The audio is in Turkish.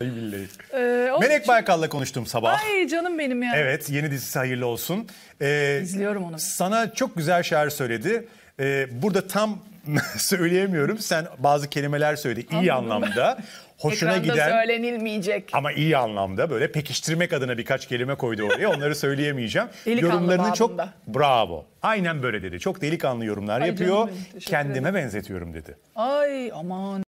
Billahi. Ee, Melek için... Baykal'la konuştum sabah. Ay canım benim ya. Evet yeni dizisi hayırlı olsun. Ee, İzliyorum onu. Sana çok güzel şarkı söyledi. Ee, burada tam söyleyemiyorum. Sen bazı kelimeler söyle iyi Anladım. anlamda. Hoşuna Ekranda giden. söylenilmeyecek. Ama iyi anlamda böyle pekiştirmek adına birkaç kelime koydu oraya. Onları söyleyemeyeceğim. Delikanlı Yorumlarını çok bravo. Aynen böyle dedi. Çok delikanlı yorumlar Ay yapıyor. Benim, Kendime ederim. benzetiyorum dedi. Ay aman.